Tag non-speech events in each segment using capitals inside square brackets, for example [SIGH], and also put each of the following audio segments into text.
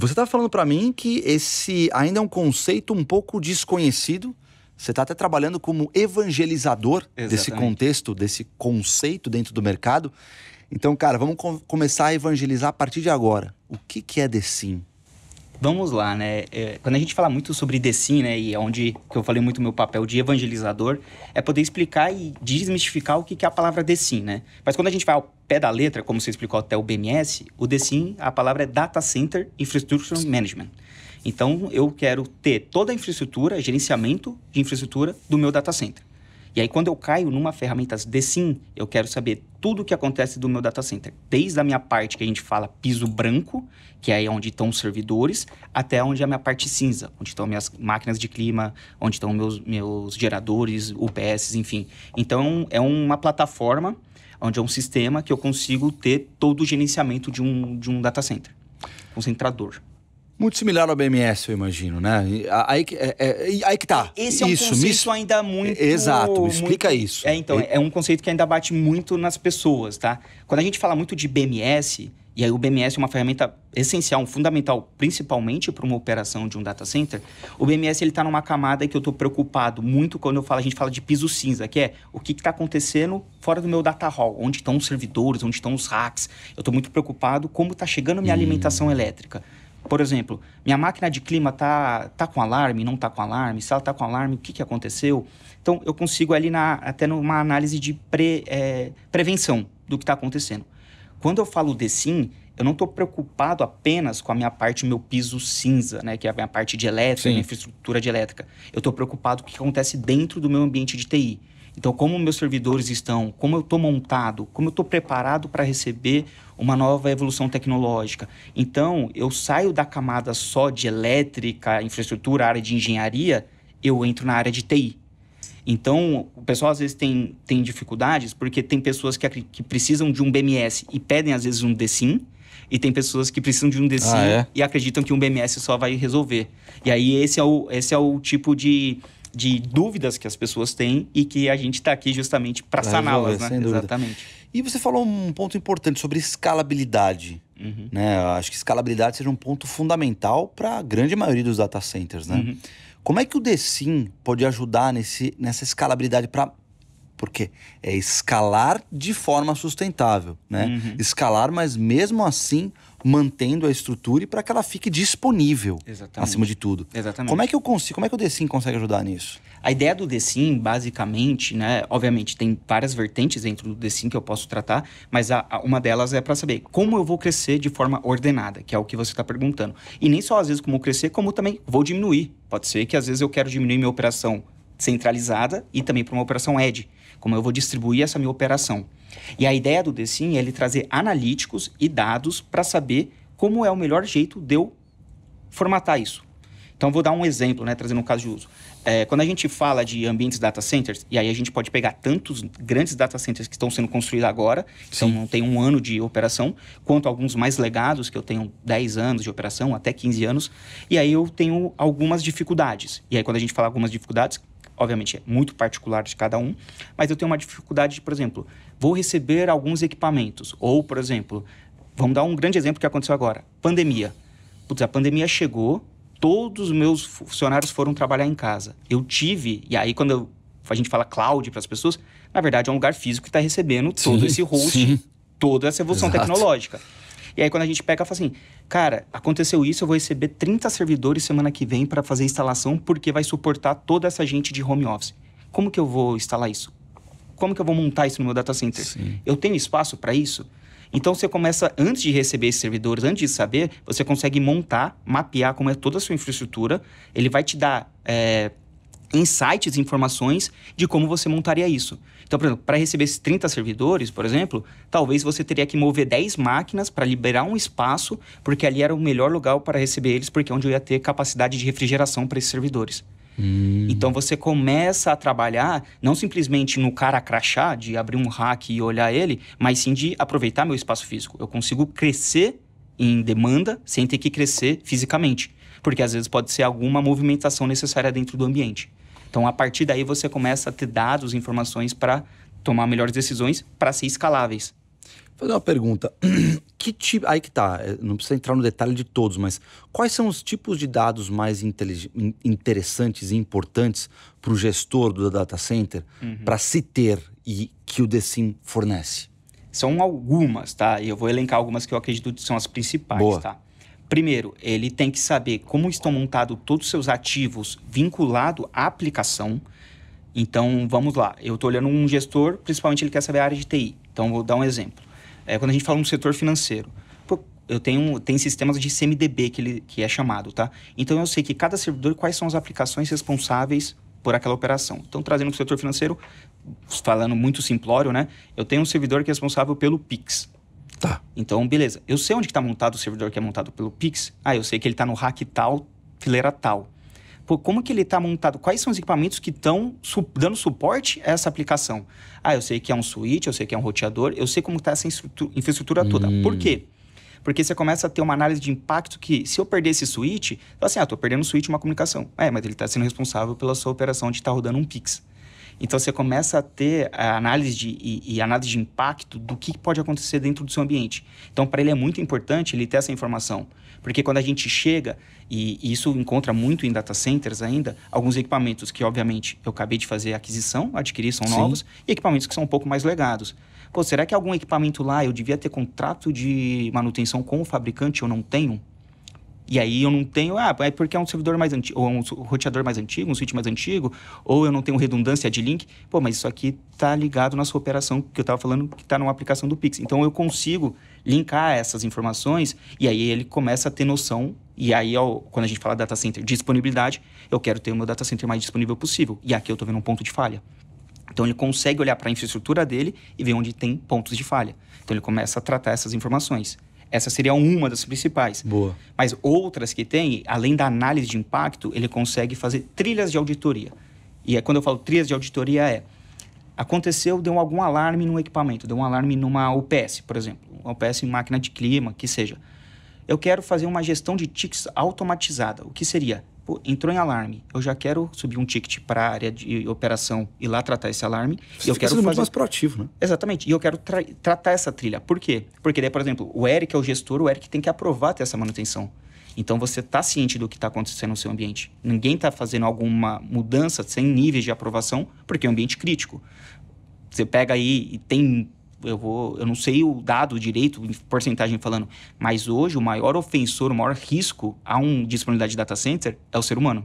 Você está falando para mim que esse ainda é um conceito um pouco desconhecido. Você está até trabalhando como evangelizador Exatamente. desse contexto, desse conceito dentro do mercado. Então, cara, vamos começar a evangelizar a partir de agora. O que, que é The Sim? vamos lá, né? É, quando a gente fala muito sobre The né? E é onde que eu falei muito meu papel de evangelizador, é poder explicar e desmistificar o que, que é a palavra The né? Mas quando a gente vai ao pé da letra, como você explicou até o BMS, o The a palavra é Data Center Infrastructure Management. Então, eu quero ter toda a infraestrutura, gerenciamento de infraestrutura do meu data center. E aí, quando eu caio numa ferramenta de sim, eu quero saber tudo o que acontece do meu data center. Desde a minha parte que a gente fala piso branco, que é onde estão os servidores, até onde é a minha parte cinza, onde estão minhas máquinas de clima, onde estão meus, meus geradores, UPS, enfim. Então, é uma plataforma onde é um sistema que eu consigo ter todo o gerenciamento de um, de um data center concentrador. Muito similar ao BMS, eu imagino, né? Aí que, é, é, aí que tá. Esse é um isso, conceito me... ainda muito. É, exato, me explica muito... isso. É, então, é... é um conceito que ainda bate muito nas pessoas, tá? Quando a gente fala muito de BMS, e aí o BMS é uma ferramenta essencial, fundamental, principalmente para uma operação de um data center, o BMS ele está numa camada que eu estou preocupado muito quando eu falo, a gente fala de piso cinza, que é o que está acontecendo fora do meu data hall, onde estão os servidores, onde estão os hacks. Eu estou muito preocupado como está chegando minha hum. alimentação elétrica. Por exemplo, minha máquina de clima tá, tá com alarme, não tá com alarme, se ela tá com alarme, o que, que aconteceu? Então, eu consigo ali na, até numa análise de pre, é, prevenção do que está acontecendo. Quando eu falo de sim, eu não estou preocupado apenas com a minha parte, meu piso cinza, né? Que é a minha parte de elétrica, a minha infraestrutura de elétrica. Eu estou preocupado com o que acontece dentro do meu ambiente de TI. Então, como meus servidores estão, como eu estou montado, como eu estou preparado para receber uma nova evolução tecnológica. Então, eu saio da camada só de elétrica, infraestrutura, área de engenharia, eu entro na área de TI. Então, o pessoal às vezes tem, tem dificuldades, porque tem pessoas que, que precisam de um BMS e pedem às vezes um DSIM, e tem pessoas que precisam de um DSIM ah, é? e acreditam que um BMS só vai resolver. E aí, esse é o, esse é o tipo de de dúvidas que as pessoas têm e que a gente está aqui justamente para saná-las, né? Sem Exatamente. E você falou um ponto importante sobre escalabilidade. Uhum. Né? Eu acho que escalabilidade seja um ponto fundamental para a grande maioria dos data centers. Né? Uhum. Como é que o DSIM pode ajudar nesse, nessa escalabilidade para. Porque é escalar de forma sustentável, né? Uhum. Escalar, mas mesmo assim mantendo a estrutura e para que ela fique disponível Exatamente. acima de tudo. Exatamente. Como é que eu consigo, como é que o Desim consegue ajudar nisso? A ideia do Desim basicamente, né, obviamente tem várias vertentes dentro do Desim que eu posso tratar, mas a, a, uma delas é para saber como eu vou crescer de forma ordenada, que é o que você está perguntando. E nem só às vezes como crescer, como também vou diminuir. Pode ser que às vezes eu quero diminuir minha operação centralizada e também para uma operação edge, como eu vou distribuir essa minha operação. E a ideia do Decim é ele trazer analíticos e dados para saber como é o melhor jeito de eu formatar isso. Então, vou dar um exemplo, né, trazendo um caso de uso. É, quando a gente fala de ambientes data centers, e aí a gente pode pegar tantos grandes data centers que estão sendo construídos agora, então Sim. então não tem um ano de operação, quanto alguns mais legados, que eu tenho 10 anos de operação, até 15 anos, e aí eu tenho algumas dificuldades. E aí, quando a gente fala algumas dificuldades, Obviamente, é muito particular de cada um, mas eu tenho uma dificuldade, de, por exemplo, vou receber alguns equipamentos. Ou, por exemplo, vamos dar um grande exemplo que aconteceu agora: pandemia. Putz, a pandemia chegou, todos os meus funcionários foram trabalhar em casa. Eu tive, e aí quando a gente fala cloud para as pessoas, na verdade é um lugar físico que está recebendo sim, todo esse host, sim. toda essa evolução Exato. tecnológica. E aí quando a gente pega, fala assim, cara, aconteceu isso, eu vou receber 30 servidores semana que vem para fazer instalação, porque vai suportar toda essa gente de home office. Como que eu vou instalar isso? Como que eu vou montar isso no meu data center? Sim. Eu tenho espaço para isso? Então você começa, antes de receber esses servidores, antes de saber, você consegue montar, mapear como é toda a sua infraestrutura. Ele vai te dar é, insights, informações de como você montaria isso. Então, por exemplo, para receber esses 30 servidores, por exemplo, talvez você teria que mover 10 máquinas para liberar um espaço, porque ali era o melhor lugar para receber eles, porque é onde eu ia ter capacidade de refrigeração para esses servidores. Hum. Então você começa a trabalhar não simplesmente no cara crachá, de abrir um hack e olhar ele, mas sim de aproveitar meu espaço físico. Eu consigo crescer em demanda sem ter que crescer fisicamente, porque às vezes pode ser alguma movimentação necessária dentro do ambiente. Então, a partir daí, você começa a ter dados, informações para tomar melhores decisões para ser escaláveis. Vou fazer uma pergunta. [CLEARS THROAT] Que tipo. Aí que tá, é, não precisa entrar no detalhe de todos, mas quais são os tipos de dados mais intelig... interessantes e importantes para o gestor do data center uhum. para se ter e que o DSIM fornece? São algumas, tá? E eu vou elencar algumas que eu acredito que são as principais, Boa. tá? Primeiro, ele tem que saber como estão montados todos os seus ativos vinculado à aplicação. Então, vamos lá. Eu estou olhando um gestor, principalmente ele quer saber a área de TI. Então, vou dar um exemplo. É, quando a gente fala no setor financeiro, eu tenho tem sistemas de CMDB que, ele, que é chamado, tá? Então, eu sei que cada servidor, quais são as aplicações responsáveis por aquela operação. Então, trazendo para o setor financeiro, falando muito simplório, né? Eu tenho um servidor que é responsável pelo Pix. Tá. Então, beleza. Eu sei onde está montado o servidor que é montado pelo Pix. Ah, eu sei que ele está no rack tal, fileira tal. Pô, como que ele está montado? Quais são os equipamentos que estão su dando suporte a essa aplicação? Ah, eu sei que é um switch, eu sei que é um roteador, eu sei como está essa infraestrutura toda. Hum. Por quê? Porque você começa a ter uma análise de impacto que, se eu perder esse switch, fala assim, ah, tô perdendo o switch uma comunicação. É, mas ele está sendo responsável pela sua operação de estar tá rodando um Pix. Então você começa a ter a eh, análise de, e, e, análise de impacto do que pode acontecer dentro do seu ambiente. Então para ele é muito importante ele ter essa informação, porque quando a gente chega e, e isso encontra muito em data centers ainda, alguns equipamentos que obviamente eu acabei de fazer aquisição, adquirir são Sim. novos e equipamentos que são um pouco mais legados. Pô, será que algum equipamento lá eu devia ter contrato de manutenção com o fabricante eu não tenho? E aí eu não tenho, ah, é porque é um servidor mais antigo, ou é um roteador mais antigo, um switch mais antigo, ou eu não tenho redundância de link. Pô, mas isso aqui está ligado na sua operação que eu estava falando que está numa aplicação do Pix. Então eu consigo linkar essas informações e aí ele começa a ter noção. E aí, ó, quando a gente fala data center disponibilidade, eu quero ter o meu data center mais disponível possível. E aqui eu estou vendo um ponto de falha. Então ele consegue olhar para a infraestrutura dele e ver onde tem pontos de falha. Então ele começa a tratar essas informações. Essa seria uma das principais. Boa. Mas outras que tem, além da análise de impacto, ele consegue fazer trilhas de auditoria. E é quando eu falo trilhas de auditoria é aconteceu, deu algum alarme no equipamento, deu um alarme numa UPS, por exemplo, uma UPS em máquina de clima, que seja. Eu quero fazer uma gestão de tics automatizada. O que seria? Pô, entrou em alarme. Eu já quero subir um ticket para a área de operação e lá tratar esse alarme. Você e eu quero fazer... muito mais proativo, né? Exatamente. E eu quero tra... tratar essa trilha. Por quê? Porque daí, por exemplo, o Eric é o gestor, o Eric tem que aprovar ter essa manutenção. Então você está ciente do que está acontecendo no seu ambiente. Ninguém está fazendo alguma mudança sem níveis de aprovação, porque é um ambiente crítico. Você pega aí e tem eu vou, eu não sei o dado direito, em porcentagem falando, mas hoje o maior ofensor, o maior risco a uma disponibilidade de data center é o ser humano.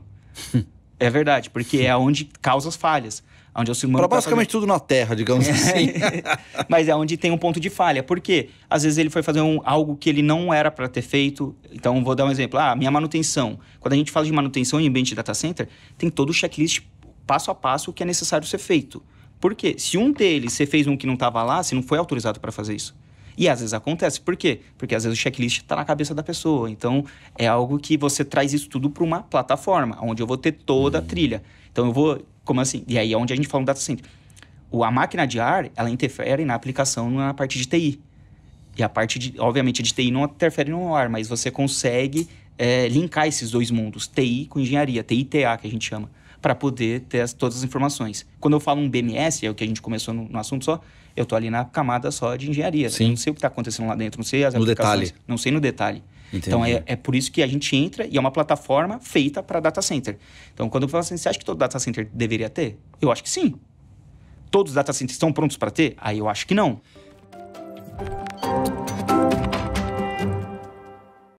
[LAUGHS] é verdade, porque é onde causa as falhas. Onde é o ser humano. Para tá basicamente tudo na Terra, digamos [LAUGHS] é, assim. [LAUGHS] mas é onde tem um ponto de falha. porque Às vezes ele foi fazer um, algo que ele não era para ter feito. Então, vou dar um exemplo. Ah, minha manutenção. Quando a gente fala de manutenção em ambiente de data center, tem todo o checklist passo a passo que é necessário ser feito. Por quê? Se um deles você fez um que não estava lá, você não foi autorizado para fazer isso. E às vezes acontece. Por quê? Porque às vezes o checklist está na cabeça da pessoa. Então, é algo que você traz isso tudo para uma plataforma, onde eu vou ter toda a uhum. trilha. Então, eu vou. Como assim? E aí é onde a gente fala um data center. O, a máquina de ar, ela interfere na aplicação na parte de TI. E a parte, de, obviamente, de TI não interfere no ar, mas você consegue é, linkar esses dois mundos, TI com engenharia, TI-TA, que a gente chama para poder ter as, todas as informações. Quando eu falo um BMS, é o que a gente começou no, no assunto só, eu estou ali na camada só de engenharia. Sim. não sei o que está acontecendo lá dentro, não sei as no detalhe. Não sei no detalhe. Entendi. Então é, é, por isso que a gente entra e é uma plataforma feita para data center. Então quando eu falo assim, você acha que todo data center deveria ter? Eu acho que sim. Todos os data centers estão prontos para ter? Aí eu acho que não.